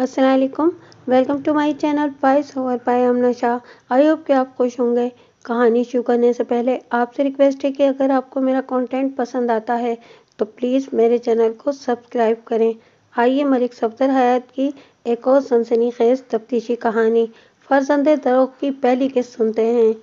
अस्सलाम welcome to my channel पाइस और पाए अमना शाह आई होप के आप खुश होंगे कहानी शुरू करने से पहले आपसे रिक्वेस्ट है कि अगर आपको मेरा कंटेंट पसंद आता है तो प्लीज़ मेरे चैनल को सब्सक्राइब करें आइए मलिक सफदर हयात की एक और सनसनी खेज तफ्तीशी कहानी फरजंद दरोग की पहली किस्त सुनते हैं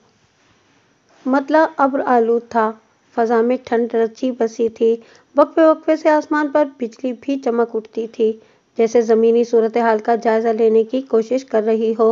मतला अब्र आलू था फजा में ठंड रची बसी थी वक्फे वक्फे से आसमान पर बिजली भी चमक उठती थी जैसे ज़मीनी सूरत हाल का जायज़ा लेने की कोशिश कर रही हो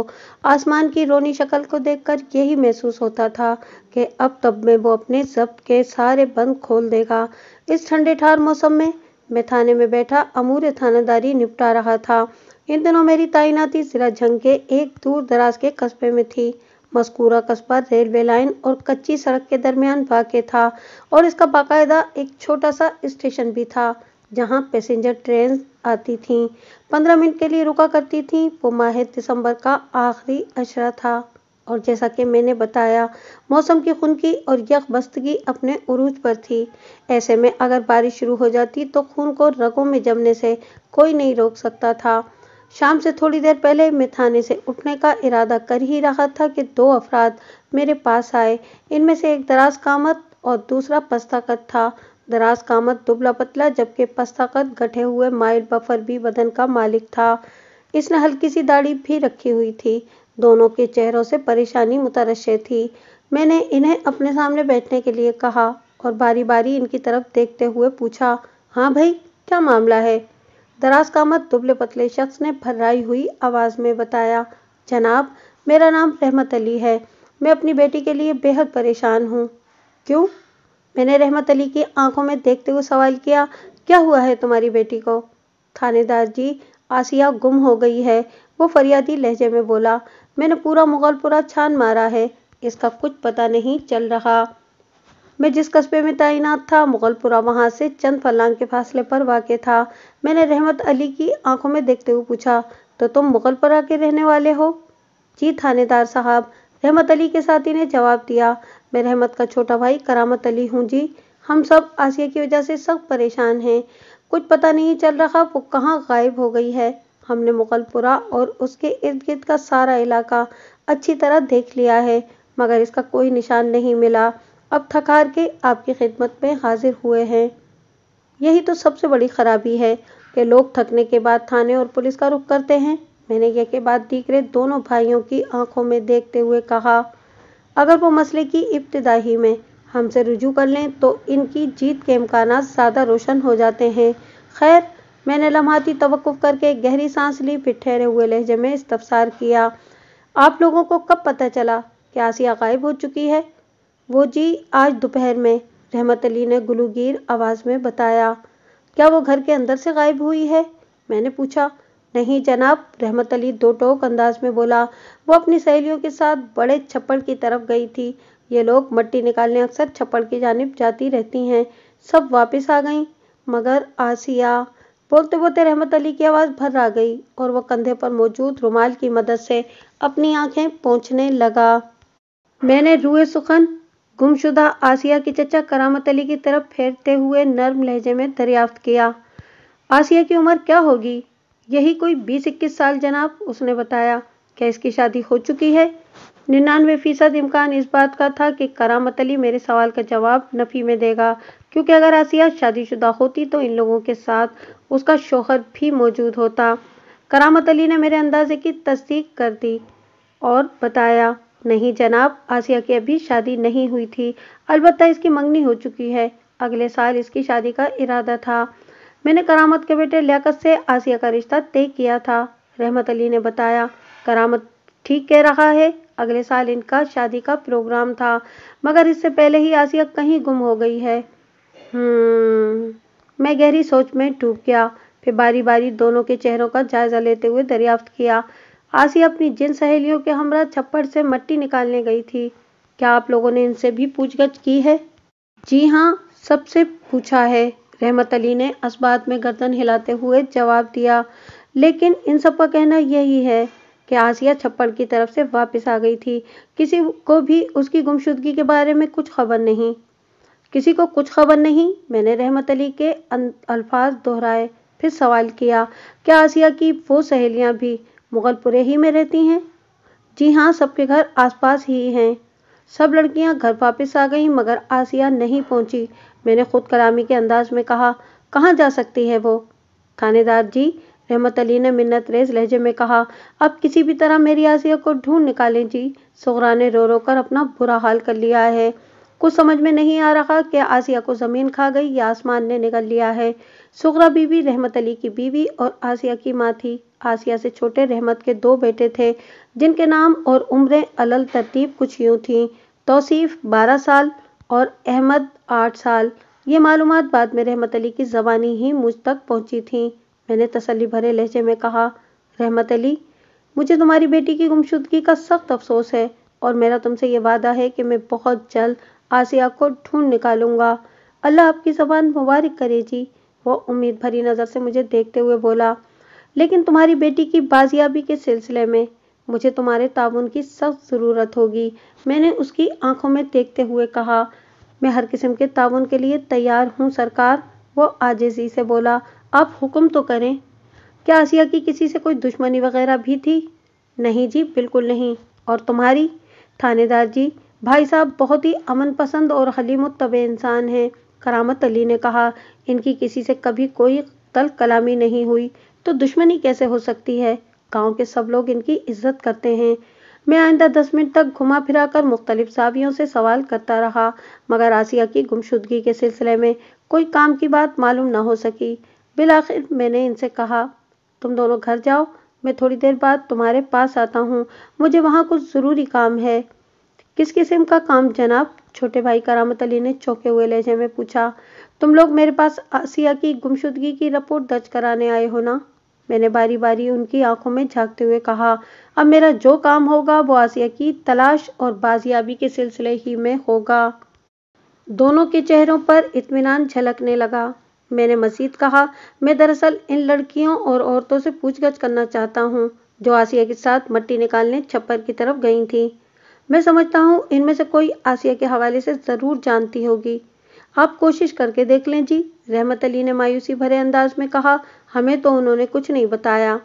आसमान की रोनी शक्ल को देखकर यही महसूस होता था कि अब तब में वो अपने जब्त के सारे बंद खोल देगा इस ठंडे ठार मौसम में मैं थाने में बैठा अमूर थानादारी निपटा रहा था इन दिनों मेरी तैनाती जिला जंग के एक दूर दराज के कस्बे में थी मस्कूरा कस्बा रेलवे लाइन और कच्ची सड़क के दरमियान वाक़ था और इसका बाकायदा एक छोटा सा स्टेशन भी था जहां पैसेंजर ट्रेन आती थीं पंद्रह मिनट के लिए रुका करती थीं वो माह दिसंबर का आखिरी अशरा था और जैसा कि मैंने बताया मौसम की खुनकी और यख बस्तगी अपने उरूज पर थी ऐसे में अगर बारिश शुरू हो जाती तो खून को रगों में जमने से कोई नहीं रोक सकता था शाम से थोड़ी देर पहले मैं थाने से उठने का इरादा कर ही रहा था कि दो अफराद मेरे पास आए इनमें से एक दराज कामत और दूसरा पस्ताकत था दराज कामत दुबला पतला जबकि पस्ताकद गठे हुए माइल बफर भी बदन का मालिक था इसने हल्की सी दाढ़ी भी रखी हुई थी दोनों के चेहरों से परेशानी मुतरशे थी मैंने इन्हें अपने सामने बैठने के लिए कहा और बारी बारी इनकी तरफ देखते हुए पूछा हाँ भाई क्या मामला है दराज कामत दुबले पतले शख्स ने भर्राई हुई आवाज़ में बताया जनाब मेरा नाम रहमत अली है मैं अपनी बेटी के लिए बेहद परेशान हूँ क्यों मैंने रहमत अली की आंखों में देखते हुए सवाल किया क्या हुआ है तुम्हारी बेटी को थानेदार जी आसिया गुम हो गई है वो फरियादी लहजे में बोला मैंने पूरा मुगलपुरा छान मारा है इसका कुछ पता नहीं चल रहा मैं जिस कस्बे में तैनात था मुगलपुरा वहां से चंद फलांग के फासले पर वाक़ था मैंने रहमत अली की आंखों में देखते हुए पूछा तो तुम मुगलपुरा के रहने वाले हो जी थानेदार साहब रहमत अली के साथी ने जवाब दिया मैं रहमत का छोटा भाई करामत अली हूँ जी हम सब आसिया की वजह से सब परेशान हैं कुछ पता नहीं चल रहा वो कहाँ गायब हो गई है हमने मुगलपुरा और उसके इर्द गिर्द का सारा इलाका अच्छी तरह देख लिया है मगर इसका कोई निशान नहीं मिला अब थकार के आपकी खिदमत में हाजिर हुए हैं यही तो सबसे बड़ी खराबी है कि लोग थकने के बाद थाने और पुलिस का रुख करते हैं मैंने यह के बाद दीकरे दोनों भाइयों की आंखों में देखते हुए कहा अगर वो मसले की इब्तदाही में हमसे रुजू कर लें तो इनकी जीत के इम्कान ज़्यादा रोशन हो जाते हैं खैर मैंने लम्हाती तवक़ करके गहरी सांस ली फिर ठहरे हुए लहजे में इस्तफसार किया आप लोगों को कब पता चला कि आसिया गायब हो चुकी है वो जी आज दोपहर में रहमत अली ने गुलूगीर आवाज़ में बताया क्या वो घर के अंदर से गायब हुई है मैंने पूछा नहीं जनाब रहमत अली दो टोक अंदाज में बोला वो अपनी सहेलियों के साथ बड़े छप्पड़ की तरफ गई थी ये लोग मट्टी निकालने अक्सर छप्पड़ की जानब जाती रहती हैं सब वापस आ गईं मगर आसिया बोलते बोलते रहमत अली की आवाज़ भर आ गई और वह कंधे पर मौजूद रुमाल की मदद से अपनी आंखें पहुँचने लगा मैंने रूए सुखन गुमशुदा आसिया की चचा करामत अली की तरफ फेरते हुए नर्म लहजे में दरियाफ्त किया आसिया की उम्र क्या होगी यही कोई बीस इक्कीस साल जनाब उसने बताया क्या इसकी शादी हो चुकी है निन्यानवे फीसद इम्कान इस बात का था कि करामत अली मेरे सवाल का जवाब नफ़ी में देगा क्योंकि अगर आसिया शादीशुदा होती तो इन लोगों के साथ उसका शोहर भी मौजूद होता करामत अली ने मेरे अंदाजे की तस्दीक कर दी और बताया नहीं जनाब आसिया की अभी शादी नहीं हुई थी अलबत्त इसकी मंगनी हो चुकी है अगले साल इसकी शादी का इरादा था मैंने करामत के बेटे लियाकत से आसिया का रिश्ता तय किया था रहमत अली ने बताया करामत ठीक कह रहा है अगले साल इनका शादी का प्रोग्राम था मगर इससे पहले ही आसिया कहीं गुम हो गई है हम्म, मैं गहरी सोच में डूब गया फिर बारी बारी दोनों के चेहरों का जायजा लेते हुए दरियाफ्त किया आसिया अपनी जिन सहेलियों के हमरा छप्पड़ से मट्टी निकालने गई थी क्या आप लोगों ने इनसे भी पूछगछ की है जी हाँ सबसे पूछा है रहमत अली ने इस्बात में गर्दन हिलाते हुए जवाब दिया लेकिन इन सब का कहना यही है कि आसिया छप्पड़ की तरफ से वापस आ गई थी किसी को भी उसकी गुमशुदगी के बारे में कुछ खबर नहीं किसी को कुछ खबर नहीं मैंने रहमत अली के अं-, अल्फाज दोहराए फिर सवाल किया क्या आसिया की वो सहेलियां भी मुगलपुरे ही में रहती हैं जी हाँ सबके घर आसपास ही हैं सब लड़कियां घर वापस आ गईं मगर आसिया नहीं पहुंची मैंने खुद कलामी के अंदाज में कहा कहाँ जा सकती है वो थानेदार जी रहमत अली ने मिन्नत रेज लहजे में कहा अब किसी भी तरह मेरी आसिया को ढूंढ निकालें जी सोगरा ने रो रो कर अपना बुरा हाल कर लिया है कुछ समझ में नहीं आ रहा कि आसिया को ज़मीन खा गई या आसमान ने निकल लिया है सुगरा बीवी रहमत अली की बीवी और आसिया की माँ थी आसिया से छोटे रहमत के दो बेटे थे जिनके नाम और उम्रें अलल तरतीब कुछ यूँ थीं तोसीफ़ बारह साल और अहमद आठ साल ये मालूम बाद में रहमत अली की ज़बानी ही मुझ तक पहुंची थी मैंने तसली भरे लहजे में कहा रहमत अली मुझे तुम्हारी बेटी की गुमशुदगी का सख्त अफसोस है और मेरा तुमसे ये वादा है कि मैं बहुत जल्द आसिया को ढूंढ निकालूंगा अल्लाह आपकी जबान मुबारक करे जी वो उम्मीद भरी नज़र से मुझे देखते हुए बोला लेकिन तुम्हारी बेटी की बाजियाबी के सिलसिले में मुझे तुम्हारे ताउन की सख्त ज़रूरत होगी मैंने उसकी आंखों में देखते हुए कहा मैं हर किस्म के ताउन के लिए तैयार हूँ सरकार वो आजेजी से बोला आप हुक्म तो करें क्या आसिया की किसी से कोई दुश्मनी वगैरह भी थी नहीं जी बिल्कुल नहीं और तुम्हारी थानेदार जी भाई साहब बहुत ही अमन पसंद और हलीम तब इंसान हैं करामत अली ने कहा इनकी किसी से कभी कोई तल कलामी नहीं हुई तो दुश्मनी कैसे हो सकती है गांव के सब लोग इनकी इज्जत करते हैं मैं आइंदा दस मिनट तक घुमा फिरा कर मुख्तलिफ सावियों से सवाल करता रहा मगर आसिया की गुमशुदगी के सिलसिले में कोई काम की बात मालूम ना हो सकी आखिर मैंने इनसे कहा तुम दोनों घर जाओ मैं थोड़ी देर बाद तुम्हारे पास आता हूँ मुझे वहाँ कुछ ज़रूरी काम है किस किस्म का काम जनाब छोटे भाई करामत अली ने चौके हुए लहजे में पूछा तुम लोग मेरे पास आसिया की गुमशुदगी की रिपोर्ट दर्ज कराने आए हो ना मैंने बारी बारी उनकी आंखों में झांकते हुए कहा अब मेरा जो काम होगा वो आसिया की तलाश और बाजियाबी के सिलसिले ही में होगा दोनों के चेहरों पर इत्मीनान झलकने लगा मैंने मजीद कहा मैं दरअसल इन लड़कियों और औरतों से पूछगछ करना चाहता हूँ जो आसिया के साथ मट्टी निकालने छप्पर की तरफ गई थी मैं समझता हूँ इनमें से कोई आसिया के हवाले से ज़रूर जानती होगी आप कोशिश करके देख लें जी रहमत अली ने मायूसी भरे अंदाज में कहा हमें तो उन्होंने कुछ नहीं बताया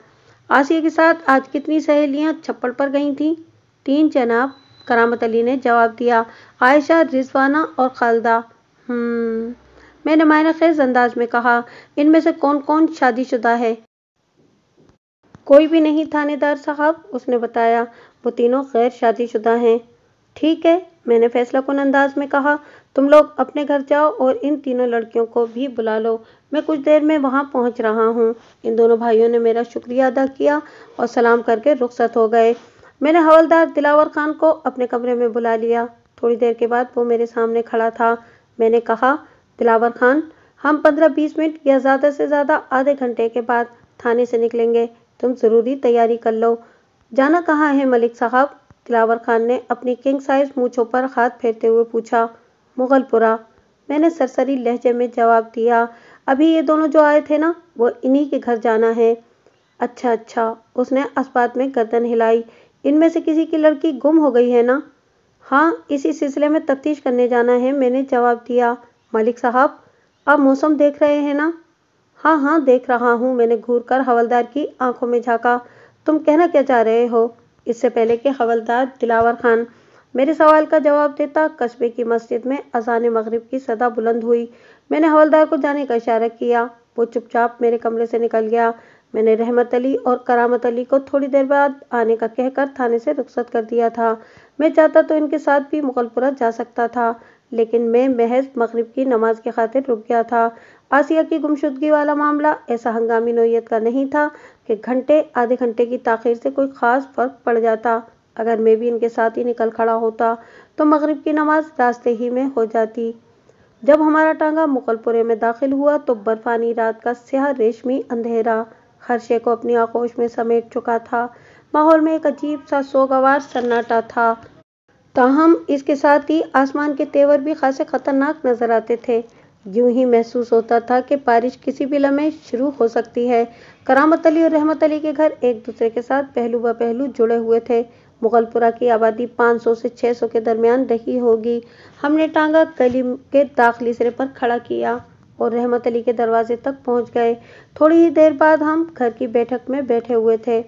आसिया के साथ आज कितनी सहेलियां छप्पड़ पर गई थीं तीन जनाब करामत अली ने जवाब दिया आयशा रिजवाना और खालदा हम्म, मैंने मायना खेज अंदाज में कहा इनमें से कौन कौन शादीशुदा है कोई भी नहीं थानेदार साहब उसने बताया वो तीनों गैर शादीशुदा हैं ठीक है मैंने फैसला कन अंदाज में कहा तुम लोग अपने घर जाओ और इन तीनों लड़कियों को भी बुला लो मैं कुछ देर में वहाँ पहुँच रहा हूँ इन दोनों भाइयों ने मेरा शुक्रिया अदा किया और सलाम करके रुखसत हो गए मैंने हवलदार दिलावर खान को अपने कमरे में बुला लिया थोड़ी देर के बाद वो मेरे सामने खड़ा था मैंने कहा दिलावर खान हम पंद्रह बीस मिनट या ज़्यादा से ज़्यादा आधे घंटे के बाद थाने से निकलेंगे तुम ज़रूरी तैयारी कर लो जाना कहाँ है मलिक साहब दिलावर खान ने अपनी किंग साइज मूछों पर हाथ फेरते हुए पूछा मुगलपुरा मैंने सरसरी लहजे में जवाब दिया अभी ये दोनों जो आए थे ना वो इन्हीं के घर जाना है अच्छा अच्छा उसने अस्पात में गर्दन हिलाई इनमें से किसी की लड़की गुम हो गई है ना हाँ इसी सिलसिले में तफ्तीश करने जाना है मैंने जवाब दिया मलिक साहब आप मौसम देख रहे हैं ना हाँ हाँ देख रहा हूँ मैंने घूर कर हवलदार की आंखों में झाँका तुम कहना क्या चाह रहे हो इससे पहले कि हवलदार दिलावर खान मेरे सवाल का जवाब देता कस्बे की मस्जिद में अजान मग़रब की सदा बुलंद हुई मैंने हवलदार को जाने का इशारा किया वो चुपचाप मेरे कमरे से निकल गया मैंने रहमत अली और करामत अली को थोड़ी देर बाद आने का कहकर थाने से रुख्सत कर दिया था मैं चाहता तो इनके साथ भी मुगलपुरा जा सकता था लेकिन मैं महज मगरब की नमाज के खातिर रुक गया था आसिया की गुमशुदगी वाला मामला ऐसा हंगामी नोयत का नहीं था कि घंटे आधे घंटे की ताखिर से कोई ख़ास फ़र्क पड़ जाता अगर मैं भी इनके साथ ही निकल खड़ा होता तो मगरिब की नमाज रास्ते ही में हो जाती जब हमारा टांगा मुगलपुरे में दाखिल हुआ तो बर्फानी रात का स्याह रेशमी अंधेरा खर्शे को अपनी आकोश में समेट चुका था माहौल में एक अजीब सा सोगवार सन्नाटा था ताहम इसके साथ ही आसमान के तेवर भी खासे खतरनाक नजर आते थे यूं ही महसूस होता था कि बारिश किसी भी लम्हे शुरू हो सकती है करामत अली और रहमत अली के घर एक दूसरे के साथ पहलू ब पहलू जुड़े हुए थे मुगलपुरा की आबादी 500 से 600 के दरमियान रही होगी हमने टांगा गली के दाखिली सिरे पर खड़ा किया और रहमत अली के दरवाजे तक पहुंच गए थोड़ी ही देर बाद हम घर की बैठक में बैठे हुए थे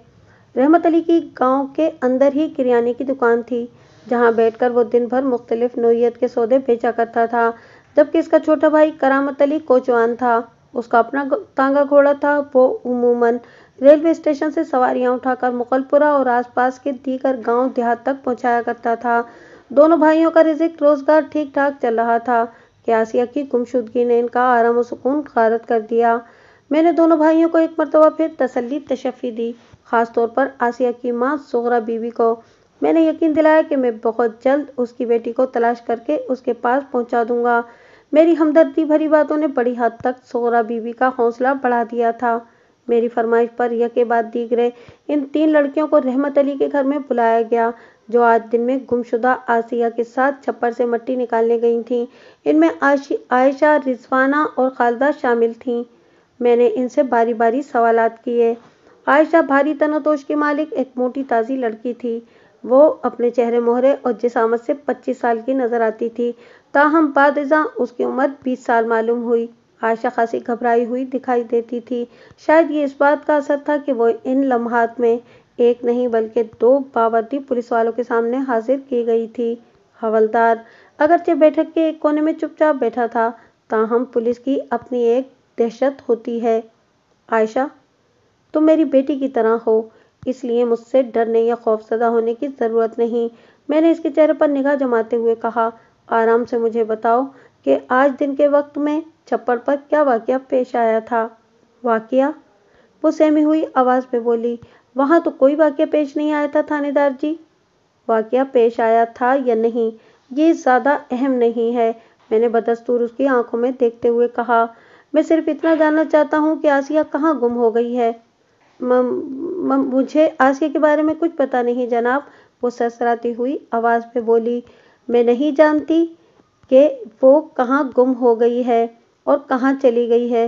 रहमत अली की गांव के अंदर ही किरियाने की दुकान थी जहां बैठकर वो दिन भर मुख्तलिफ नोयत के सौदे बेचा करता था जबकि इसका छोटा भाई करामत अली कोचवान था उसका अपना तांगा घोड़ा था वो उमूमन रेलवे स्टेशन से सवारियां उठाकर मुगलपुरा और आसपास के दीगर गांव देहात तक पहुंचाया करता था दोनों भाइयों का रिजिक रोजगार ठीक ठाक चल रहा था कि आसिया की गुमशुदगी ने इनका आराम और सुकून खारत कर दिया मैंने दोनों भाइयों को एक मरतबा फिर तसली तशफ़ी दी ख़ास तौर पर आसिया की माँ सोगरा बीवी को मैंने यकीन दिलाया कि मैं बहुत जल्द उसकी बेटी को तलाश करके उसके पास पहुँचा दूंगा मेरी हमदर्दी भरी बातों ने बड़ी हद तक सोगरा बीवी का हौसला बढ़ा दिया था मेरी फरमाइश पर यह के बाद रहे इन तीन लड़कियों को रहमत अली के घर में बुलाया गया जो आज दिन में गुमशुदा आसिया के साथ छप्पर से मट्टी निकालने गई थीं इनमें आयशा रिजवाना और खालदा शामिल थीं मैंने इनसे बारी बारी सवाल किए आयशा भारी तनोतोश की मालिक एक मोटी ताज़ी लड़की थी वो अपने चेहरे मोहरे और जिसामत से 25 साल की नज़र आती थी ताहम बाद उसकी उम्र 20 साल मालूम हुई आशा खासी घबराई हुई दिखाई देती थी शायद ये इस बात का असर था कि वो इन लम्हात में एक नहीं बल्कि दो बावर्ती पुलिस वालों के सामने हाजिर की गई थी हवलदार अगरचे बैठक के एक कोने में चुपचाप बैठा था ताहम पुलिस की अपनी एक दहशत होती है आयशा तुम मेरी बेटी की तरह हो इसलिए मुझसे डरने या खौफजदा होने की ज़रूरत नहीं मैंने इसके चेहरे पर निगाह जमाते हुए कहा आराम से मुझे बताओ कि आज दिन के वक्त में छप्पर पर क्या वाक्य पेश आया था वाक्य वो सहमी हुई आवाज़ में बोली वहां तो कोई वाक्य पेश नहीं आया था थानेदार जी वाक्य पेश आया था या नहीं ये ज़्यादा अहम नहीं है मैंने बदस्तूर उसकी आंखों में देखते हुए कहा मैं सिर्फ इतना जानना चाहता हूँ कि आसिया कहाँ गुम हो गई है म, म, मुझे आसिया के बारे में कुछ पता नहीं जनाब वो ससराती हुई आवाज़ में बोली मैं नहीं जानती कि वो कहाँ गुम हो गई है और कहाँ चली गई है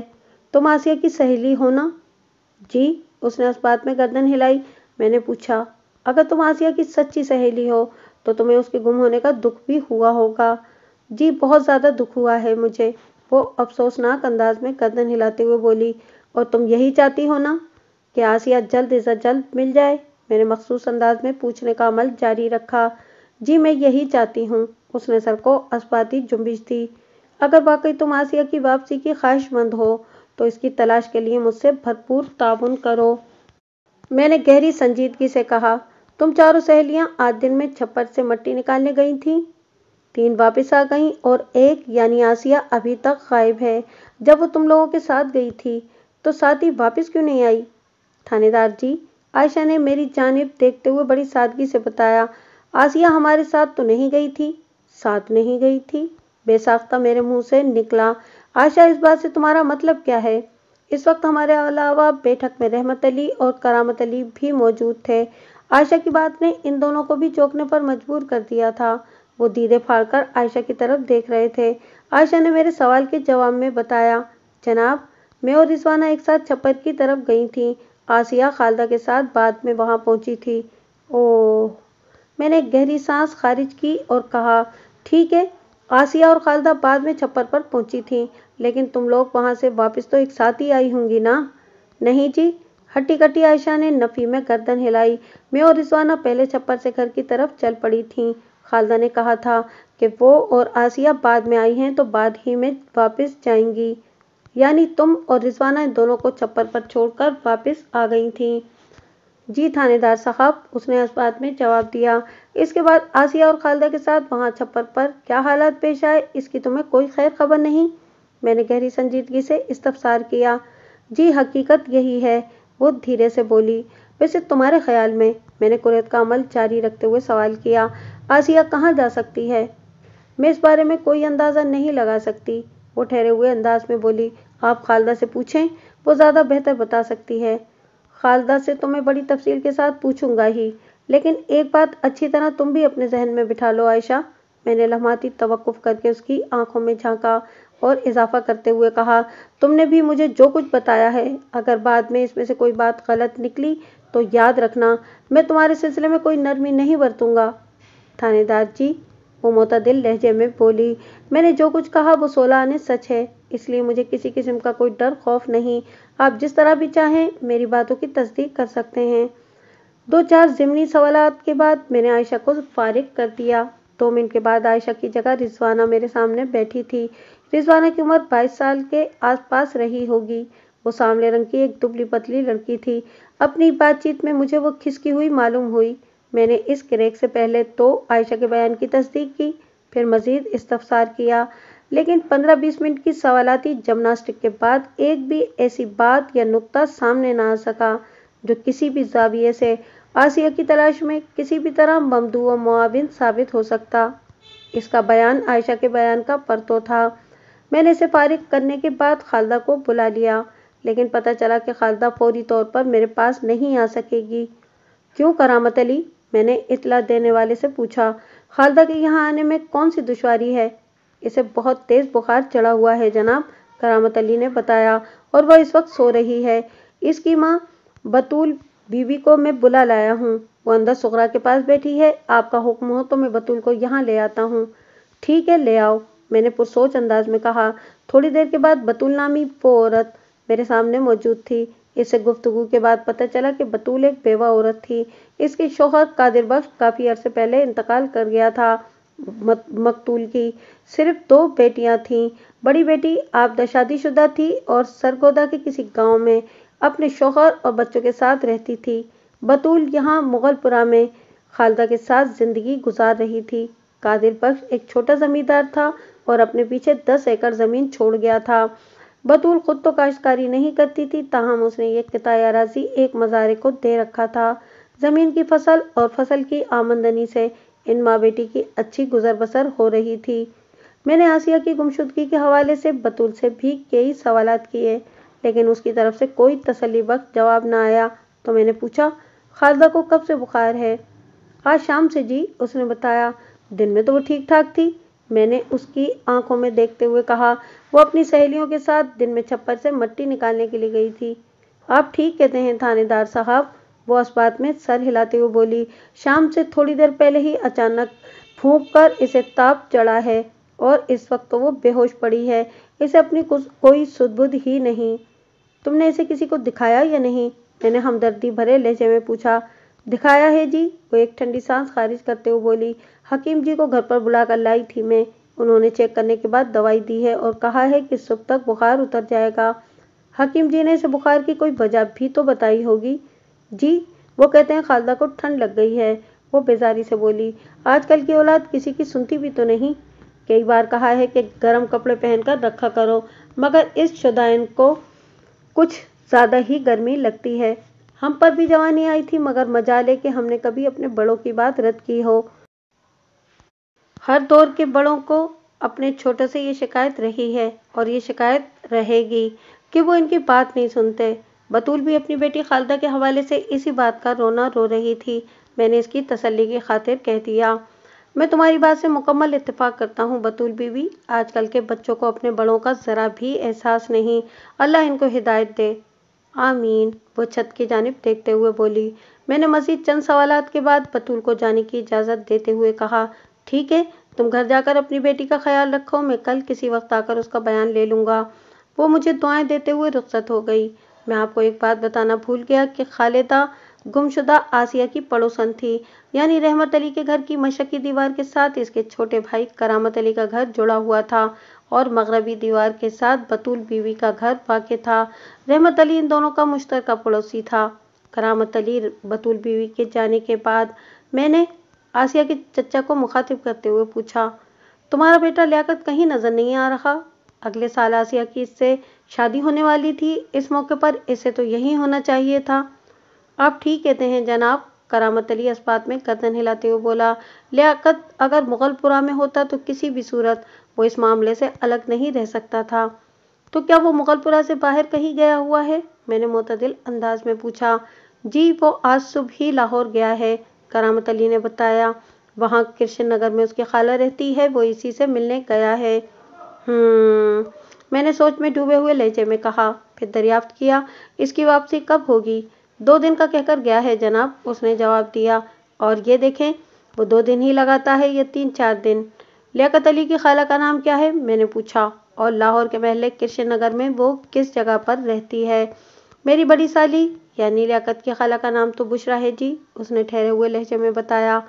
तुम आसिया की सहेली हो ना जी उसने उस बात में गर्दन हिलाई मैंने पूछा अगर तुम आसिया की सच्ची सहेली हो तो तुम्हें उसके गुम होने का दुख भी हुआ होगा जी बहुत ज़्यादा दुख हुआ है मुझे वो अफसोसनाक अंदाज में गर्दन हिलाते हुए बोली और तुम यही चाहती हो ना कि आसिया जल्द से जल्द मिल जाए मैंने मखसूस अंदाज में पूछने का अमल जारी रखा जी मैं यही चाहती हूँ उसने सर को अस्पाती जुम्बिश दी अगर वाकई तुम आसिया की वापसी की ख्वाहिशमंद हो तो इसकी तलाश के लिए मुझसे भरपूर ताउन करो मैंने गहरी संजीदगी से कहा तुम चारों सहेलियां आज दिन में छप्पर से मट्टी निकालने गई थीं तीन वापस आ गईं और एक यानी आसिया अभी तक गायब है जब वो तुम लोगों के साथ गई थी तो साथी वापस क्यों नहीं आई थानेदार जी आयशा ने मेरी जानब देखते हुए बड़ी सादगी से बताया आसिया हमारे साथ तो नहीं गई थी साथ नहीं गई थी बेसाख्ता मेरे मुंह से निकला आशा इस बात से तुम्हारा मतलब क्या है इस वक्त हमारे अलावा बैठक में रहमत अली और करामत अली भी मौजूद थे आयशा की बात ने इन दोनों को भी चौंकने पर मजबूर कर दिया था वो धीरे फाड़कर आयशा की तरफ देख रहे थे आयशा ने मेरे सवाल के जवाब में बताया जनाब मैं और रिजवाना एक साथ छप्पर की तरफ गई थी आसिया खालदा के साथ बाद में वहां पहुंची थी ओह मैंने गहरी सांस खारिज की और कहा ठीक है आसिया और खालदा बाद में छप्पर पर पहुंची थी लेकिन तुम लोग वहां से वापस तो एक साथ ही आई होंगी ना नहीं जी हट्टी कट्टी आयशा ने नफ़ी में गर्दन हिलाई मैं और रिजवाना पहले छप्पर से घर की तरफ चल पड़ी थी खालदा ने कहा था कि वो और आसिया बाद में आई हैं तो बाद ही में वापस जाएंगी यानी तुम और रिजवाना इन दोनों को छप्पर पर छोड़कर वापस आ गई थीं जी थानेदार साहब उसने बात में जवाब दिया इसके बाद आसिया और खालदा के साथ वहाँ छप्पर पर क्या हालात पेश आए इसकी तुम्हें कोई खैर खबर नहीं मैंने गहरी संजीदगी से इस्तफसार किया जी हकीकत यही है वो धीरे से बोली वैसे तुम्हारे ख्याल में मैंने कुरेत का अमल जारी रखते हुए सवाल किया आसिया कहाँ जा सकती है मैं इस बारे में कोई अंदाज़ा नहीं लगा सकती वो ठहरे हुए अंदाज में बोली आप खालदा से पूछें वो ज़्यादा बेहतर बता सकती है खालदा से तो मैं बड़ी तफसील के साथ पूछूंगा ही लेकिन एक बात अच्छी तरह तुम भी अपने जहन में बिठा लो आयशा मैंने लम्हाती तवक़ुफ़ करके उसकी आंखों में झांका और इजाफा करते हुए कहा तुमने भी मुझे जो कुछ बताया है अगर बाद में इसमें से कोई बात गलत निकली तो याद रखना मैं तुम्हारे सिलसिले में कोई नरमी नहीं बरतूंगा थानेदार जी वो मोतादिल लहजे में बोली मैंने जो कुछ कहा वो सोलह ने सच है इसलिए मुझे किसी किस्म का कोई डर खौफ नहीं आप जिस तरह भी चाहें मेरी बातों की तस्दीक कर सकते हैं दो चार ज़मनी सवाल के बाद मैंने आयशा को फारिग कर दिया दो मिनट के बाद आयशा की जगह रिजवाना मेरे सामने बैठी थी रिजवाना की उम्र बाईस साल के आसपास रही होगी वो सामने रंग की एक दुबली पतली लड़की थी अपनी बातचीत में मुझे वो खिसकी हुई मालूम हुई मैंने इस क्रेक से पहले तो आयशा के बयान की तस्दीक की फिर मज़ीद इस्तफसार किया लेकिन 15-20 मिनट की सवालती जमनास्टिक के बाद एक भी ऐसी बात या नुकता सामने ना आ सका जो किसी भी जाविये से आसिया की तलाश में किसी भी तरह ममदू व मुआविन साबित हो सकता इसका बयान आयशा के बयान का परतो था मैंने इसे फारिग करने के बाद खालदा को बुला लिया लेकिन पता चला कि खालदा फौरी तौर पर मेरे पास नहीं आ सकेगी क्यों करामत अली मैंने इतला देने वाले से पूछा खालदा के यहाँ आने में कौन सी दुशारी है इसे बहुत तेज़ बुखार चढ़ा हुआ है जनाब करामत अली ने बताया और वह इस वक्त सो रही है इसकी माँ बतूल बीवी को मैं बुला लाया हूँ वो अंदर सुगरा के पास बैठी है आपका हुक्म हो तो मैं बतूल को यहाँ ले आता हूँ ठीक है ले आओ मैंने पुरसोच अंदाज में कहा थोड़ी देर के बाद बतूल नामी वो औरत मेरे सामने मौजूद थी इससे गुफ्तगु के बाद पता चला कि बतूल एक बेवा औरत थी इसकी शोहर कादिर बख्श काफ़ी अरसे पहले इंतकाल कर गया था मकतूल की सिर्फ दो बेटियां थीं बड़ी बेटी आपदा शादीशुदा थी और सरगोदा के किसी गांव में अपने शोहर और बच्चों के साथ रहती थी बतूल यहाँ मुगलपुरा में खालदा के साथ ज़िंदगी गुजार रही थी कादिर पक्ष एक छोटा ज़मींदार था और अपने पीछे दस एकड़ ज़मीन छोड़ गया था बतूल खुद तो काश्तकारी नहीं करती थी ताहम उसने ये किताया राजी एक मज़ारे को दे रखा था ज़मीन की फसल और फसल की आमदनी से इन माँ बेटी की अच्छी गुजर बसर हो रही थी मैंने आसिया की गुमशुदगी के हवाले से बतूल से भी कई सवाल किए लेकिन उसकी तरफ से कोई तसली वक्त जवाब ना आया तो मैंने पूछा खालदा को कब से बुखार है आज शाम से जी उसने बताया दिन में तो वो ठीक ठाक थी मैंने उसकी आंखों में देखते हुए कहा वो अपनी सहेलियों के साथ दिन में छप्पर से मट्टी निकालने के लिए गई थी आप ठीक कहते हैं थानेदार साहब वो बात में सर हिलाते हुए बोली शाम से थोड़ी देर पहले ही अचानक फूंक कर इसे ताप चढ़ा है और इस वक्त तो वो बेहोश पड़ी है इसे अपनी कुछ कोई सुदबुद्ध ही नहीं तुमने इसे किसी को दिखाया या नहीं मैंने हमदर्दी भरे लहजे में पूछा दिखाया है जी वो एक ठंडी सांस खारिज करते हुए बोली हकीम जी को घर पर बुलाकर लाई थी मैं उन्होंने चेक करने के बाद दवाई दी है और कहा है कि सुबह तक बुखार उतर जाएगा हकीम जी ने इसे बुखार की कोई वजह भी तो बताई होगी जी वो कहते हैं खालदा को ठंड लग गई है वो बेजारी से बोली आजकल की औलाद किसी की सुनती भी तो नहीं कई बार कहा है कि गर्म कपड़े पहनकर रखा करो मगर इस शुदायन को कुछ ज़्यादा ही गर्मी लगती है हम पर भी जवानी आई थी मगर मजा ले कि हमने कभी अपने बड़ों की बात रद्द की हो हर दौर के बड़ों को अपने छोटे से ये शिकायत रही है और ये शिकायत रहेगी कि वो इनकी बात नहीं सुनते बतूल भी अपनी बेटी खालदा के हवाले से इसी बात का रोना रो रही थी मैंने इसकी तसल्ली की खातिर कह दिया मैं तुम्हारी बात से मुकम्मल इत्तेफाक करता हूँ बतूल बीवी आजकल के बच्चों को अपने बड़ों का ज़रा भी एहसास नहीं अल्लाह इनको हिदायत दे आमीन वो छत की जानब देखते हुए बोली मैंने मजीद चंद सवाल के बाद बतूल को जाने की इजाज़त देते हुए कहा ठीक है तुम घर जाकर अपनी बेटी का ख्याल रखो मैं कल किसी वक्त आकर उसका बयान ले लूँगा वो मुझे दुआएं देते हुए रुख्सत हो गई मैं आपको एक बात बताना भूल गया कि खालिदा गुमशुदा आसिया की पड़ोसन थी यानी रहमत अली के घर की मशक़ी दीवार के साथ इसके छोटे भाई करामत अली का घर जुड़ा हुआ था और मगरबी दीवार के साथ बतूल बीवी का घर वाक़ था रहमत अली इन दोनों का मुश्तर पड़ोसी था करामत अली बतूल बीवी के जाने के बाद मैंने आसिया के चचा को मुखातिब करते हुए पूछा तुम्हारा बेटा लियाकत कहीं नज़र नहीं आ रहा अगले साल आसिया की इससे शादी होने वाली थी इस मौके पर इसे तो यही होना चाहिए था आप ठीक कहते हैं जनाब करामत अली अस्पात में कदन हिलाते हुए बोला लियाकत अगर मुगलपुरा में होता तो किसी भी सूरत वो इस मामले से अलग नहीं रह सकता था तो क्या वो मुगलपुरा से बाहर कहीं गया हुआ है मैंने मोतदिल अंदाज में पूछा जी वो आज सुबह ही लाहौर गया है करामत अली ने बताया वहाँ कृष्ण नगर में उसकी खाला रहती है वो इसी से मिलने गया है हम्म, मैंने सोच में डूबे हुए लहजे में कहा फिर दरियाफ्त किया इसकी वापसी कब होगी दो दिन का कहकर गया है जनाब उसने जवाब दिया और ये देखें वो दो दिन ही लगाता है या तीन चार दिन लियाकत अली की खाला का नाम क्या है मैंने पूछा और लाहौर के महल कृष्ण नगर में वो किस जगह पर रहती है मेरी बड़ी साली यानी लियाकत की खाला का नाम तो बुशरा है जी उसने ठहरे हुए लहजे में बताया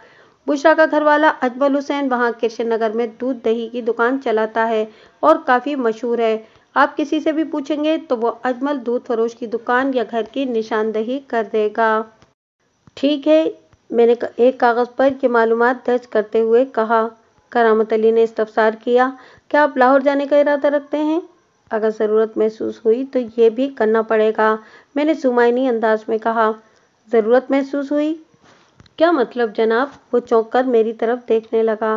बुशरा का घरवाला अजमल हुसैन वहाँ किशन नगर में दूध दही की दुकान चलाता है और काफ़ी मशहूर है आप किसी से भी पूछेंगे तो वो अजमल दूध फरोश की दुकान या घर की निशानदही कर देगा ठीक है मैंने एक कागज़ पर ये मालूम दर्ज करते हुए कहा करामत अली ने इस्तफसार किया क्या आप लाहौर जाने का इरादा रखते हैं अगर ज़रूरत महसूस हुई तो ये भी करना पड़ेगा मैंने जुमायनी अंदाज में कहा ज़रूरत महसूस हुई क्या मतलब जनाब वो चौंक कर मेरी तरफ देखने लगा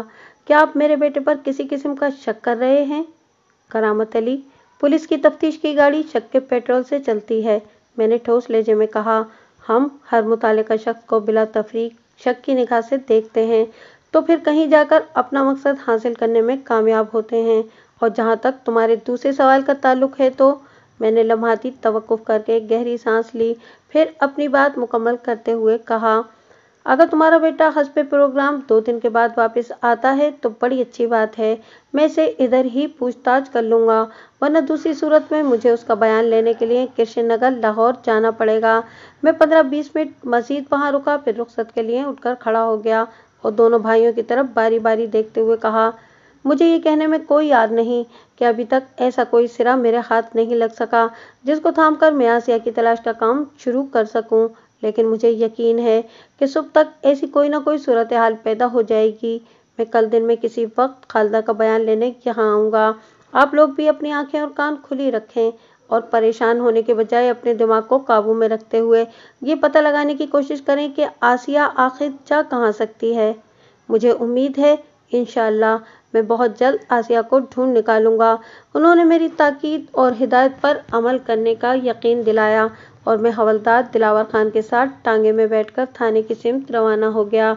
क्या आप मेरे बेटे पर किसी किस्म का शक कर रहे हैं करामत अली पुलिस की तफ्तीश की गाड़ी शक के पेट्रोल से चलती है मैंने ठोस लेजे में कहा हम हर मुताल शख्स को बिला तफरी शक की निगाह से देखते हैं तो फिर कहीं जाकर अपना मकसद हासिल करने में कामयाब होते हैं और जहाँ तक तुम्हारे दूसरे सवाल का ताल्लुक है तो मैंने लम्हाती तवक़ करके गहरी सांस ली फिर अपनी बात मुकम्मल करते हुए कहा अगर तुम्हारा बेटा हज पे प्रोग्राम दो दिन के बाद वापस आता है तो बड़ी अच्छी बात है मैं इसे इधर ही पूछताछ कर लूँगा वरना दूसरी सूरत में मुझे उसका बयान लेने के लिए कृष्ण नगर लाहौर जाना पड़ेगा मैं पंद्रह बीस मिनट मजीद वहाँ रुका फिर रुख्सत के लिए उठकर खड़ा हो गया और दोनों भाइयों की तरफ बारी बारी देखते हुए कहा मुझे ये कहने में कोई याद नहीं कि अभी तक ऐसा कोई सिरा मेरे हाथ नहीं लग सका जिसको थाम कर मैं आसिया की तलाश का काम शुरू कर सकूं लेकिन मुझे यकीन है कि सुबह तक ऐसी कोई ना कोई सूरत हाल पैदा हो जाएगी मैं कल दिन में किसी वक्त खालदा का बयान लेने यहाँ आऊँगा आप लोग भी अपनी आँखें और कान खुली रखें और परेशान होने के बजाय अपने दिमाग को काबू में रखते हुए ये पता लगाने की कोशिश करें कि आसिया आखिर जा कहाँ सकती है मुझे उम्मीद है इन मैं बहुत जल्द आसिया को ढूंढ निकालूंगा उन्होंने मेरी ताकीद और हिदायत पर अमल करने का यकीन दिलाया और मैं हवलदार दिलावर खान के साथ टांगे में बैठकर थाने की सिमत रवाना हो गया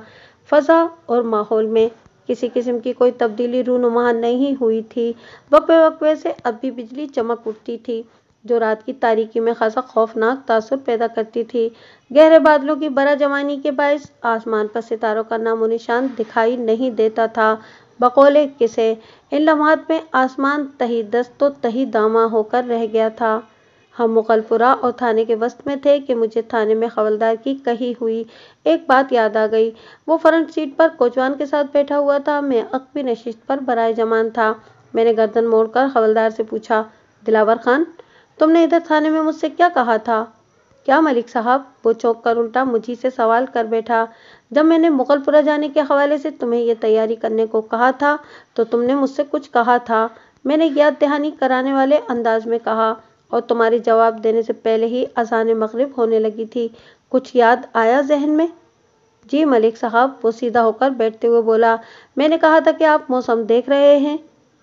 फजा और माहौल में किसी किस्म की कोई तब्दीली रूनुमा नहीं हुई थी वक्वे वक्वे से अब भी बिजली चमक उठती थी जो रात की तारीकी में खासा खौफनाक तासर पैदा करती थी गहरे बादलों की बरा जवानी के बायस आसमान पर सितारों का नामो निशान दिखाई नहीं देता था बकौले किसे इन लम्हात में आसमान तही दस्त तो तही दामा होकर रह गया था हम मुगलपुरा और थाने के वस्त में थे कि मुझे थाने में खबलदार की कही हुई एक बात याद आ गई वो फ्रंट सीट पर कोचवान के साथ बैठा हुआ था मैं अकबी नशिश पर बरए जमान था मैंने गर्दन मोड़कर हवलदार से पूछा दिलावर खान तुमने इधर थाने में मुझसे क्या कहा था क्या मलिक साहब वो चौंक कर उल्टा मुझी से सवाल कर बैठा जब मैंने मुगलपुरा जाने के हवाले से तुम्हें यह तैयारी करने को कहा था तो तुमने मुझसे कुछ कहा था मैंने याद दहानी कराने वाले अंदाज में कहा और तुम्हारे जवाब देने से पहले ही अजान मगरब होने लगी थी कुछ याद आया जहन में जी मलिक साहब वो सीधा होकर बैठते हुए बोला मैंने कहा था कि आप मौसम देख रहे हैं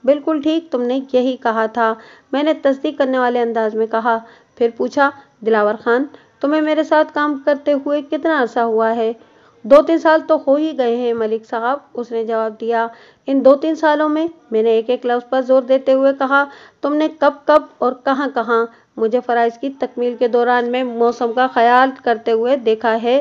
बिल्कुल ठीक तुमने यही कहा था मैंने तस्दीक करने वाले अंदाज में कहा फिर पूछा दिलावर खान तुम्हें मेरे साथ काम करते हुए कितना अरसा हुआ है दो तीन साल तो हो ही गए हैं मलिक साहब उसने जवाब दिया इन दो तीन सालों में मैंने एक एक लफ्ज़ पर जोर देते हुए कहा तुमने कब कब और कहाँ कहाँ मुझे फ़राइज़ की तकमील के दौरान में मौसम का ख्याल करते हुए देखा है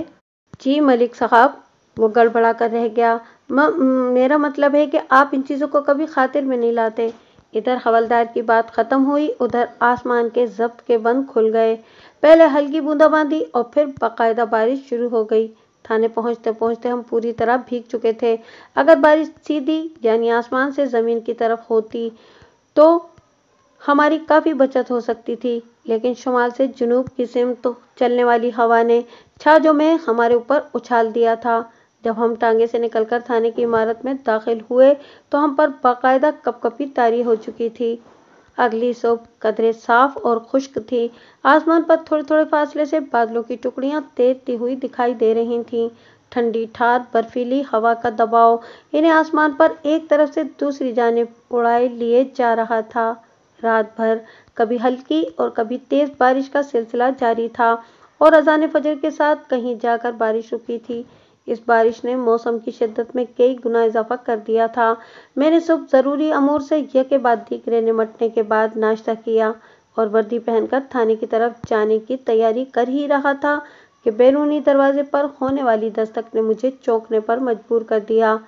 जी मलिक साहब वो गड़बड़ा कर रह गया म, मेरा मतलब है कि आप इन चीज़ों को कभी खातिर में नहीं लाते इधर हवलदार की बात खत्म हुई उधर आसमान के जब्त के बंद खुल गए पहले हल्की बूंदाबांदी और फिर बाकायदा बारिश शुरू हो गई थाने पहुंचते पहुंचते हम पूरी तरह भीग चुके थे अगर बारिश सीधी यानी आसमान से ज़मीन की तरफ होती तो हमारी काफ़ी बचत हो सकती थी लेकिन शुमाल से जुनूब की सिम तो चलने वाली हवा ने छाजों में हमारे ऊपर उछाल दिया था जब हम टांगे से निकलकर थाने की इमारत में दाखिल हुए तो हम पर बाकायदा कपकपी तारी हो चुकी थी अगली सुबह कदरे साफ और खुश्क थी आसमान पर थोड़े थोड़े फासले से बादलों की टुकड़ियां तैरती हुई दिखाई दे रही थीं ठंडी ठार बर्फीली हवा का दबाव इन्हें आसमान पर एक तरफ से दूसरी जानब उड़ाए लिए जा रहा था रात भर कभी हल्की और कभी तेज बारिश का सिलसिला जारी था और अजान फजर के साथ कहीं जाकर बारिश रुकी थी इस बारिश ने मौसम की शिद्दत में कई गुना इजाफा कर दिया था मैंने सुबह ज़रूरी अमूर से यह के बाद दीगरे निमटने के बाद नाश्ता किया और वर्दी पहनकर थाने की तरफ जाने की तैयारी कर ही रहा था कि बैरूनी दरवाजे पर होने वाली दस्तक ने मुझे चौंकने पर मजबूर कर दिया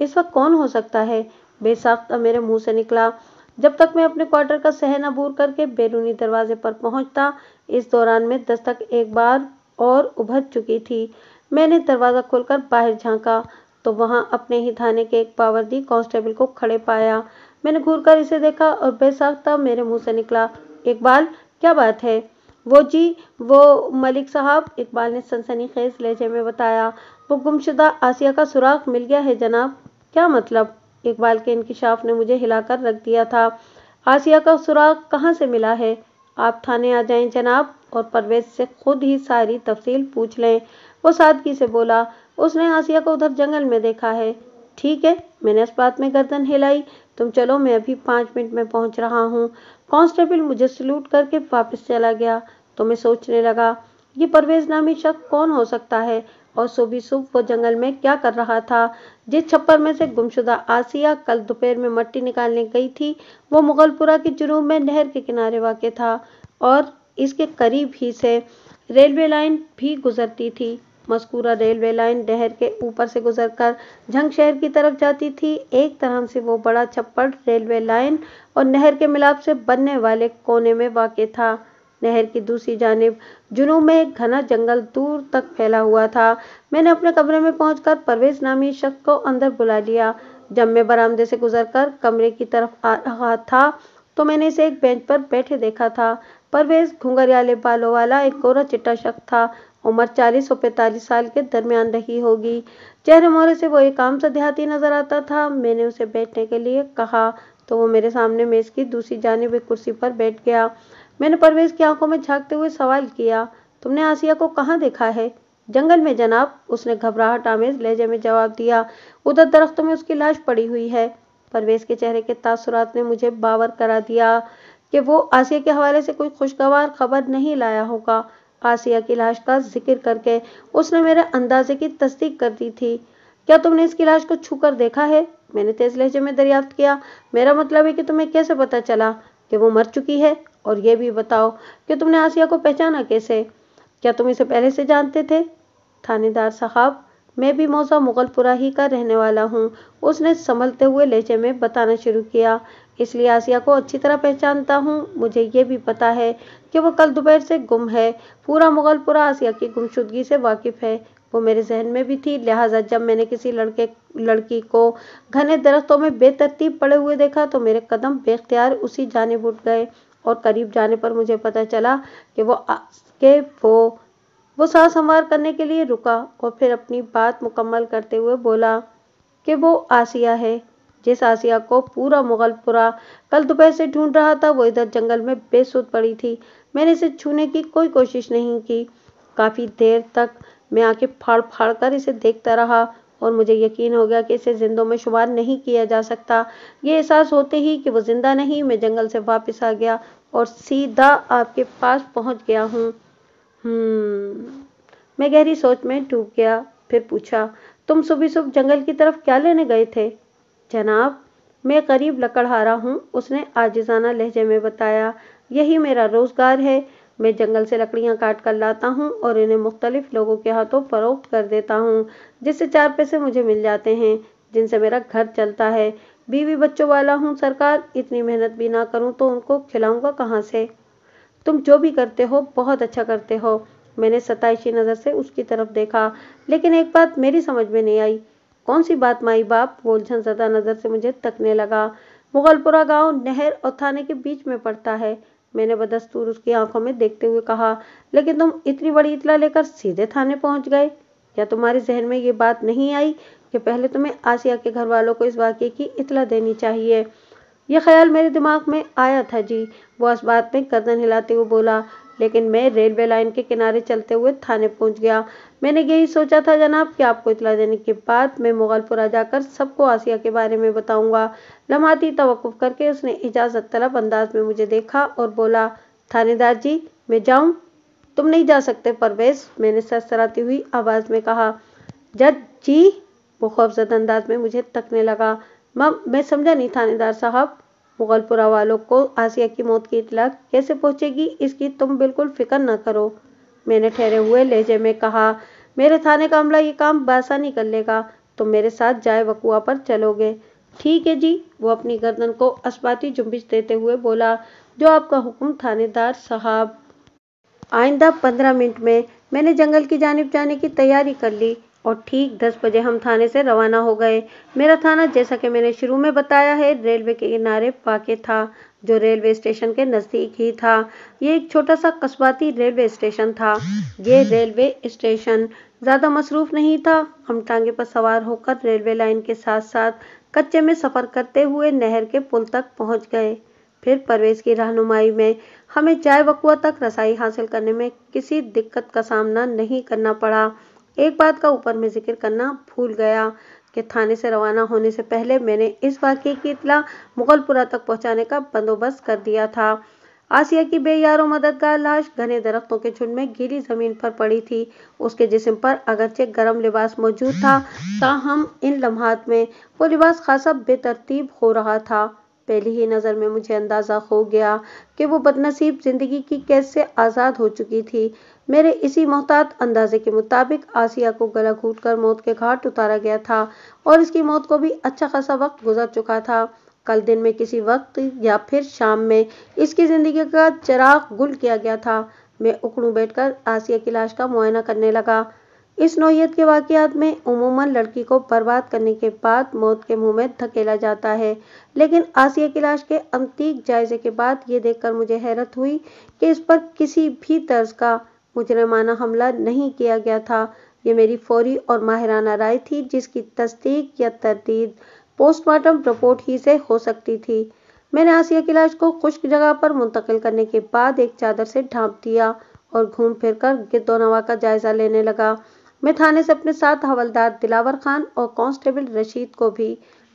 इस वक्त कौन हो सकता है बेसाख्ता मेरे मुंह से निकला जब तक मैं अपने क्वार्टर का सहन अबूर करके बैरूनी दरवाजे पर पहुंचता इस दौरान में दस्तक एक बार और उभर चुकी थी मैंने दरवाज़ा खोलकर बाहर झांका तो वहाँ अपने ही थाने के एक पावर्दी कांस्टेबल को खड़े पाया मैंने घूरकर इसे देखा और बेसाख्ता मेरे मुंह से निकला इकबाल क्या बात है वो जी वो मलिक साहब इकबाल ने खेज लहजे में बताया वो गुमशुदा आसिया का सुराख मिल गया है जनाब क्या मतलब इकबाल के इनकशाफ ने मुझे हिलाकर रख दिया था आसिया का सुराख कहाँ से मिला है आप थाने आ जाएं जनाब और परवेज से खुद ही सारी तफसील पूछ लें वो सादगी से बोला उसने आसिया को उधर जंगल में देखा है ठीक है मैंने इस बात में गर्दन हिलाई तुम चलो मैं अभी पाँच मिनट में पहुंच रहा हूँ कांस्टेबल मुझे सल्यूट करके वापस चला गया तो मैं सोचने लगा ये परवेज नामी शख्स कौन हो सकता है और सुबह सुबह वो जंगल में क्या कर रहा था जिस छप्पर में से गुमशुदा आसिया कल दोपहर में मट्टी निकालने गई थी वो मुगलपुरा के जुनूब में नहर के किनारे वाक़ था और इसके करीब ही से रेलवे लाइन भी गुजरती थी मस्कूरा रेलवे लाइन नहर के ऊपर से गुजरकर झंग शहर की तरफ जाती थी एक तरह से वो बड़ा छप्पड़ रेलवे लाइन और नहर के मिलाप से बनने वाले कोने में वाक़ था नहर की दूसरी जानब जुनू में एक घना जंगल दूर तक फैला हुआ था मैंने अपने कमरे में पहुंचकर परवेज नामी शख्स को अंदर बुला लिया जब मैं बरामदे से गुजरकर कमरे की तरफ आ रहा था तो मैंने इसे एक बेंच पर बैठे देखा था परवेज घुंघरियाले बालों वाला एक कोरा चिट्टा शख्स था उम्र 40 और पैंतालीस साल के दरमियान रही होगी चेहरे मोहरे से वो एक आम सा देहाती नजर आता था मैंने उसे बैठने के लिए कहा तो वो मेरे सामने मेज की दूसरी जानब एक कुर्सी पर बैठ गया मैंने परवेज की आंखों में झांकते हुए सवाल किया तुमने आसिया को कहाँ देखा है जंगल में जनाब उसने घबराहट आमेज लहजे में जवाब दिया उधर दरख्तों में उसकी लाश पड़ी हुई है परवेज के चेहरे के तासुरात ने मुझे बावर करा दिया कि वो आसिया के हवाले से कोई खुशगवार खबर नहीं लाया होगा आसिया की लाश का जिक्र करके उसने मेरे अंदाजे की तस्दीक कर दी थी क्या तुमने इसकी लाश को छूकर देखा है मैंने तेज लहजे में दरियाफ्त किया मेरा मतलब है कि तुम्हें कैसे पता चला कि वो मर चुकी है और ये भी बताओ कि तुमने आसिया को पहचाना कैसे क्या तुम इसे पहले से जानते थे थानेदार साहब मैं भी मौजा मुगलपुरा ही का रहने वाला हूँ उसने संभलते हुए लहजे में बताना शुरू किया इसलिए आसिया को अच्छी तरह पहचानता हूँ मुझे ये भी पता है कि वो कल दोपहर से गुम है पूरा मुगलपुरा आसिया की गुमशुदगी से वाकिफ़ है वो मेरे जहन में भी थी लिहाजा जब मैंने किसी लड़के लड़की को घने दरख्तों में बेतरतीब पड़े हुए देखा तो मेरे कदम बेख्तियार उसी जानब उठ गए और करीब जाने पर मुझे पता चला कि वो के वो वो सांस संवार करने के लिए रुका और फिर अपनी बात मुकम्मल करते हुए बोला कि वो आसिया है जिस आसिया को पूरा मुगलपुरा कल दोपहर से ढूंढ रहा था वो इधर जंगल में बेसुध पड़ी थी मैंने इसे छूने की कोई कोशिश नहीं की काफ़ी देर तक मैं आके फाड़ फाड़ कर इसे देखता रहा और मुझे यकीन हो गया कि इसे जिंदों में शुमार नहीं किया जा सकता ये एहसास होते ही कि वो जिंदा नहीं मैं जंगल से वापस आ गया और सीधा आपके पास पहुंच गया हूँ हम्म, मैं गहरी सोच में डूब गया फिर पूछा तुम सुबह सुबह जंगल की तरफ क्या लेने गए थे जनाब मैं करीब लकड़हारा हूँ उसने आजिजाना लहजे में बताया यही मेरा रोज़गार है मैं जंगल से लकड़ियाँ काट कर लाता हूँ और इन्हें मुख्तलिफ लोगों के हाथों फ़रोख्त कर देता हूँ जिससे चार पैसे मुझे मिल जाते हैं जिनसे मेरा घर चलता है बीवी बच्चों वाला हूँ सरकार इतनी मेहनत भी ना करूँ तो उनको खिलाऊँगा कहाँ से तुम जो भी करते हो बहुत अच्छा करते हो मैंने सताइशी नज़र से उसकी तरफ देखा लेकिन एक बात मेरी समझ में नहीं आई कौन सी बात माई बाप वो उलझन सदा नज़र से मुझे तकने लगा मुगलपुरा गांव नहर और थाने के बीच में पड़ता है मैंने बदस्तूर उसकी आंखों में देखते हुए कहा लेकिन तुम इतनी बड़ी इतला लेकर सीधे थाने पहुंच गए क्या तुम्हारे जहन में ये बात नहीं आई कि पहले तुम्हें आसिया के घर वालों को इस वाक्य की इतला देनी चाहिए यह ख्याल मेरे दिमाग में आया था जी वो इस बात में गर्दन हिलाते हुए बोला लेकिन मैं रेलवे लाइन के किनारे चलते हुए थाने पहुंच गया मैंने यही सोचा था जनाब कि आपको इतला देने के बाद मैं मुगलपुरा जाकर सबको आसिया के बारे में बताऊंगा लम्हाती तवकुफ करके उसने इजाज़त तलब अंदाज में मुझे देखा और बोला थानेदार जी मैं जाऊं तुम नहीं जा सकते परवेज मैंने सरसराती हुई आवाज़ में कहा जज जी वो खौफजद अंदाज में मुझे तकने लगा मैं समझा नहीं थानेदार साहब मुगलपुरा वालों को आसिया की मौत की इतला कैसे पहुंचेगी इसकी तुम बिल्कुल फिक्र न करो मैंने ठहरे हुए लहजे में कहा मेरे थाने का अमला ये काम बासा नहीं कर लेगा तो मेरे साथ जाए वकुआ पर चलोगे ठीक है जी वो अपनी गर्दन को अस्पाती जुम्बिश देते हुए बोला जो आपका हुक्म थानेदार साहब आइंदा पंद्रह मिनट में मैंने जंगल की जानब जाने की तैयारी कर ली और ठीक दस बजे हम थाने से रवाना हो गए मेरा थाना जैसा कि मैंने शुरू में बताया है रेलवे के किनारे पाके था जो रेलवे स्टेशन के नज़दीक ही था ये एक छोटा सा कस्बाती रेलवे स्टेशन था ये रेलवे स्टेशन ज़्यादा मसरूफ़ नहीं था हम टांगे पर सवार होकर रेलवे लाइन के साथ साथ कच्चे में सफ़र करते हुए नहर के पुल तक पहुंच गए फिर परवेज़ की रहनुमाई में हमें चाय बकुआ तक रसाई हासिल करने में किसी दिक्कत का सामना नहीं करना पड़ा एक बात का ऊपर में जिक्र करना भूल गया कि थाने से रवाना होने से पहले मैंने इस वाक्य की इतला मुगलपुरा तक पहुंचाने का बंदोबस्त कर दिया था आसिया की बेयारो मददगार लाश घने दरख्तों के झुंड में गीली जमीन पर पड़ी थी उसके जिस्म पर अगरचे गर्म लिबास मौजूद था ताहम इन लम्हात में वो लिबास खासा बेतरतीब हो रहा था पहली ही नज़र में मुझे अंदाज़ा हो गया कि वो बदनसीब ज़िंदगी की कैसे आज़ाद हो चुकी थी मेरे इसी मोहतात अंदाजे के मुताबिक आसिया को गला घूट कर मौत के घाट उतारा गया था और इसकी मौत को भी अच्छा खासा वक्त गुजर चुका था कल दिन में किसी वक्त या फिर शाम में इसकी ज़िंदगी का चराग गुल किया गया था मैं उकड़ू बैठकर आसिया की लाश का मुआयना करने लगा इस नोयत के वाक़ात में उमूमन लड़की को बर्बाद करने के बाद मौत के मुंह में धकेला जाता है लेकिन आसिया की लाश के अंतिक जायजे के बाद ये देखकर मुझे हैरत हुई कि इस पर किसी भी तर्ज का मुजरमाना हमला नहीं किया गया था ये मेरी फौरी और माहिराना राय थी जिसकी तस्दीक या तरदीद पोस्टमार्टम रिपोर्ट ही से हो सकती थी मैंने आसिया की लाश को खुश्क जगह पर मुंतकिल करने के बाद एक चादर से ढांप दिया और घूम फिर कर गिरदोनवा का जायजा लेने लगा मैं थाने से अपने साथ हवलदार दिलावर खान और कांस्टेबल रशीद को भी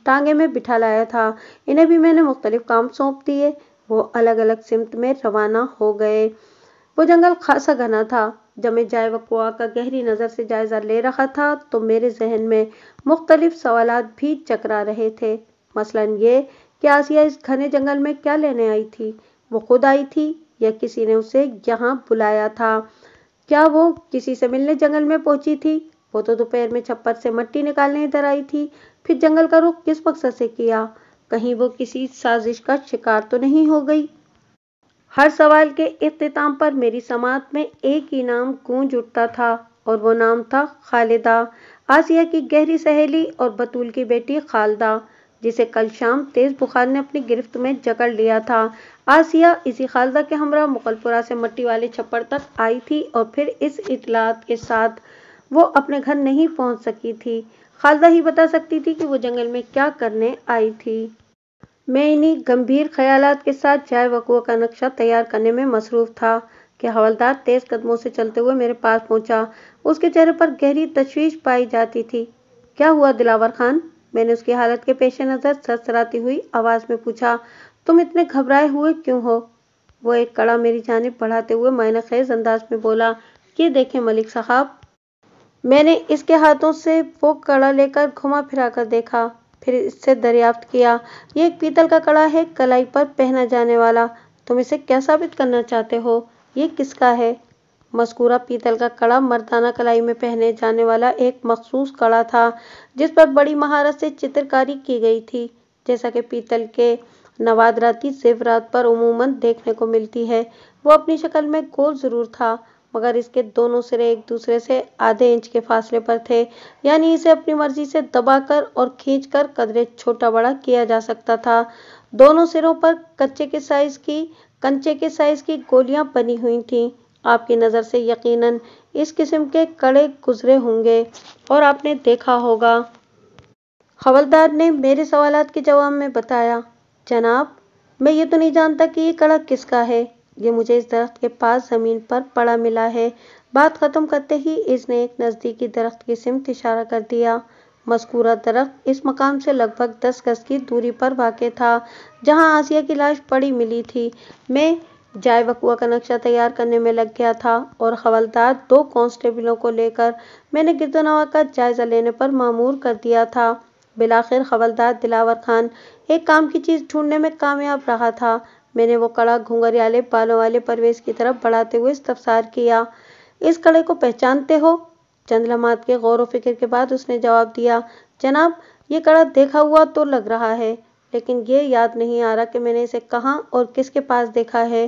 टांगे में बिठा लाया था इन्हें भी मैंने मुख्तलिफ काम सौंप दिए वो अलग अलग सिमत में रवाना हो गए वो जंगल खासा घना था जब मैं जाय वकुआ का गहरी नज़र से जायज़ा ले रहा था तो मेरे जहन में मुख्तलिफ सवाल भी चकरा रहे थे मसलन ये कि आसिया इस घने जंगल में क्या लेने आई थी वो खुद आई थी या किसी ने उसे यहाँ बुलाया था क्या वो किसी से मिलने जंगल में पहुंची थी वो तो दोपहर में छप्पर से मट्टी निकालने इधर आई थी फिर जंगल का रुख किस मकसद से किया कहीं वो किसी साजिश का शिकार तो नहीं हो गई हर सवाल के अख्ताम पर मेरी समात में एक ही नाम गूंज उठता था और वो नाम था खालिदा आसिया की गहरी सहेली और बतूल की बेटी खालदा जिसे कल शाम तेज बुखार ने अपनी गिरफ्त में जकड़ लिया था आसिया इसी खालदा के हमरा मुगलपुरा से मट्टी वाले छप्पर तक आई थी और फिर इस इतलात के साथ वो अपने घर नहीं पहुंच सकी थी खालदा ही बता सकती थी कि वो जंगल में क्या करने आई थी मैं इन्हीं गंभीर ख्यालात के साथ चाय वकुआ का नक्शा तैयार करने में मसरूफ था कि हवलदार तेज कदमों से चलते हुए मेरे पास पहुंचा उसके चेहरे पर गहरी तशवीश पाई जाती थी क्या हुआ दिलावर खान मैंने उसकी हालत के पेश नज़र सराती हुई आवाज़ में पूछा तुम इतने घबराए हुए क्यों हो वो एक कड़ा मेरी जानब बढ़ाते हुए मैंने खेज अंदाज में बोला ये देखें मलिक साहब मैंने इसके हाथों से वो कड़ा लेकर घुमा फिरा कर देखा फिर इससे दरियाफ्त किया यह एक पीतल का कड़ा है कलाई पर पहना जाने वाला तुम इसे क्या साबित करना चाहते हो ये किसका है मस्कूरा पीतल का कड़ा मर्दाना कलाई में पहने जाने वाला एक मखसूस कड़ा था जिस पर बड़ी महारत से चित्रकारी की गई थी जैसा कि पीतल के नवादराती जेवरात पर उमूमन देखने को मिलती है वो अपनी शक्ल में गोल ज़रूर था मगर इसके दोनों सिरे एक दूसरे से आधे इंच के फासले पर थे यानी इसे अपनी मर्जी से दबाकर और खींचकर कदरे छोटा बड़ा किया जा सकता था दोनों सिरों पर कच्चे के साइज की कंचे के साइज की गोलियां बनी हुई थीं आपकी नज़र से यकीनन इस किस्म के कड़े गुजरे होंगे और आपने देखा होगा हवलदार ने मेरे सवाल के जवाब में बताया जनाब मैं ये तो नहीं जानता कि ये कड़ा किसका है ये मुझे इस दरख्त के पास ज़मीन पर पड़ा मिला है बात ख़त्म करते ही इसने एक नज़दीकी दरख्त की सिमत इशारा कर दिया मस्कूरा दरख्त इस मकाम से लगभग दस गज की दूरी पर वाक़ था जहां आसिया की लाश पड़ी मिली थी मैं जाय वकुआ का नक्शा तैयार करने में लग गया था और हवलदार दो कांस्टेबलों को लेकर मैंने गिरदोनावा का जायज़ा लेने पर मामूर कर दिया था बिलाखिर हवलदार दिलावर खान एक काम की चीज़ ढूंढने में कामयाब रहा था मैंने वो कड़ा घुंघरियाले पालों वाले परवेश की तरफ बढ़ाते हुए इस्तफसार किया इस कड़े को पहचानते हो चंद्रमात के गौर व फिक्र के बाद उसने जवाब दिया जनाब ये कड़ा देखा हुआ तो लग रहा है लेकिन ये याद नहीं आ रहा कि मैंने इसे कहाँ और किसके पास देखा है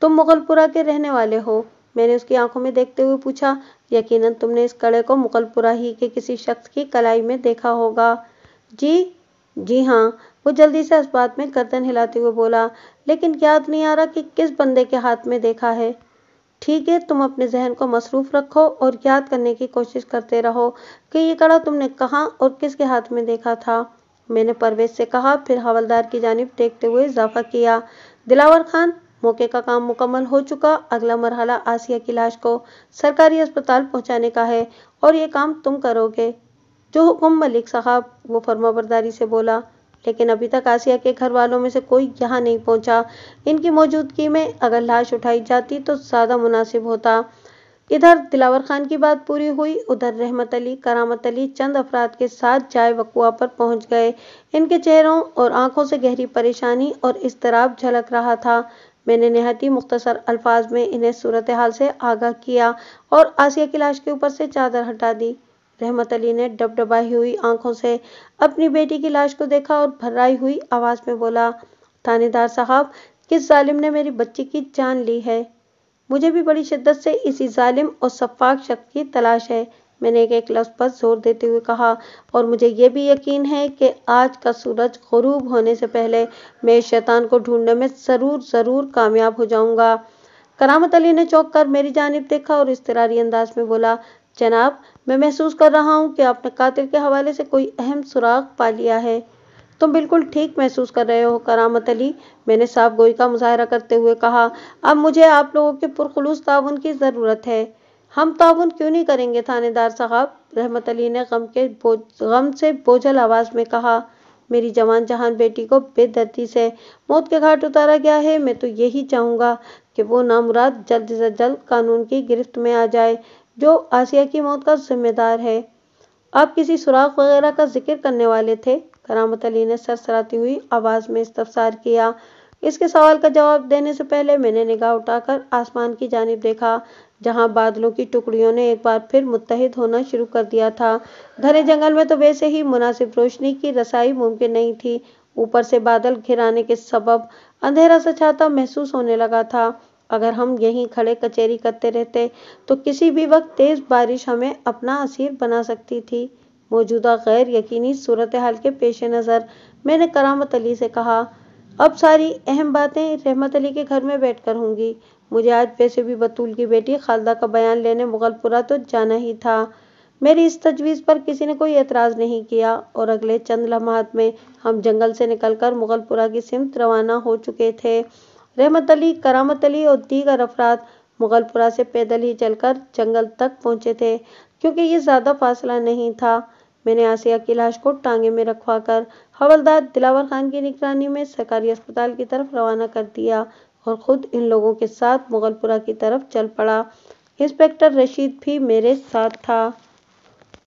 तुम मुगलपुरा के रहने वाले हो मैंने उसकी आंखों में देखते हुए पूछा यकीनन तुमने इस कड़े को मुगलपुरा ही के किसी शख्स की कलाई में देखा होगा जी जी हाँ वो जल्दी से इस्पात में गर्दन हिलाते हुए बोला लेकिन याद नहीं आ रहा कि किस बंदे के हाथ में देखा है ठीक है तुम अपने जहन को मसरूफ़ रखो और याद करने की कोशिश करते रहो कि ये कड़ा तुमने कहाँ और किसके हाथ में देखा था मैंने परवेज से कहा फिर हवलदार की जानब देखते हुए इजाफा किया दिलावर खान मौके का काम मुकम्मल हो चुका अगला मरहला आसिया की लाश को सरकारी अस्पताल पहुंचाने का है और ये काम तुम करोगे जो हुक्म मलिक साहब वो फर्माबरदारी से बोला लेकिन अभी तक आसिया के घर वालों में से कोई यहाँ नहीं पहुँचा इनकी मौजूदगी में अगर लाश उठाई जाती तो ज़्यादा मुनासिब होता इधर दिलावर खान की बात पूरी हुई उधर रहमत अली करामत अली चंद अफराद के साथ जाए वकुआ पर पहुंच गए इनके चेहरों और आंखों से गहरी परेशानी और इसतराब झलक रहा था मैंने नहायत ही मुख्तसर अल्फाज में इन्हें सूरत हाल से आगाह किया और आसिया की लाश के ऊपर से चादर हटा दी रहमत अली ने डबडबाई हुई आंखों से अपनी बेटी की लाश को देखा और भर्राई हुई आवाज में बोला थानेदार साहब किस जालिम ने मेरी बच्ची की जान ली है मुझे भी बड़ी शिद्दत से इसी जालिम और शफाक शख्स की तलाश है मैंने एक एक लफ्ज़ पर जोर देते हुए कहा और मुझे यह भी यकीन है कि आज का सूरज गरूब होने से पहले मैं शैतान को ढूंढने में ज़रूर ज़रूर कामयाब हो जाऊंगा करामत अली ने चौंक कर मेरी जानब देखा और इस तरारी अंदाज में बोला जनाब मैं महसूस कर रहा हूँ कि आपने कातिल के हवाले से कोई अहम सुराग पा लिया है तुम बिल्कुल ठीक महसूस कर रहे हो करामत अली मैंने साफ गोई का मुजाहरा करते हुए कहा अब मुझे आप लोगों के पुरखलूस ताउन की ज़रूरत है हम ताउन क्यों नहीं करेंगे थानेदार साहब रहमत अली ने गम के गम से बोझल आवाज़ में कहा मेरी जवान जहान बेटी को बेदर्दी से मौत के घाट उतारा गया है मैं तो यही चाहूंगा कि वो नामुराद जल्द से जल्द कानून की गिरफ्त में आ जाए जो आसिया की मौत का जिम्मेदार है आप किसी सुराख वगैरह का जिक्र करने वाले थे करामत अली ने सरसराती हुई आवाज़ में इस्तफसार किया इसके सवाल का जवाब देने से पहले मैंने निगाह उठाकर आसमान की जानब देखा जहां बादलों की टुकड़ियों ने एक बार फिर मुतहद होना शुरू कर दिया था घने जंगल में तो वैसे ही मुनासिब रोशनी की रसाई मुमकिन नहीं थी ऊपर से बादल घिराने के सबब अंधेरा सा छाता महसूस होने लगा था अगर हम यहीं खड़े कचहरी करते रहते तो किसी भी वक्त तेज़ बारिश हमें अपना असीर बना सकती थी मौजूदा गैर यकीनी सूरत हाल के पेश नज़र मैंने करामत अली से कहा अब सारी अहम बातें रहमत अली के घर में बैठकर होंगी मुझे आज वैसे भी बतूल की बेटी खालदा का बयान लेने मुगलपुरा तो जाना ही था मेरी इस तजवीज़ पर किसी ने कोई एतराज़ नहीं किया और अगले चंद लम्हात में हम जंगल से निकलकर मुगलपुरा की सिमत रवाना हो चुके थे रहमत अली करामत अली और दीगर अफराद मुगलपुरा से पैदल ही चलकर जंगल तक पहुंचे थे क्योंकि ये ज़्यादा फासला नहीं था मैंने आसिया की लाश को टांगे में रखवा कर हवलदार दिलावर खान की निगरानी में सरकारी अस्पताल की तरफ रवाना कर दिया और ख़ुद इन लोगों के साथ मुगलपुरा की तरफ चल पड़ा इंस्पेक्टर रशीद भी मेरे साथ था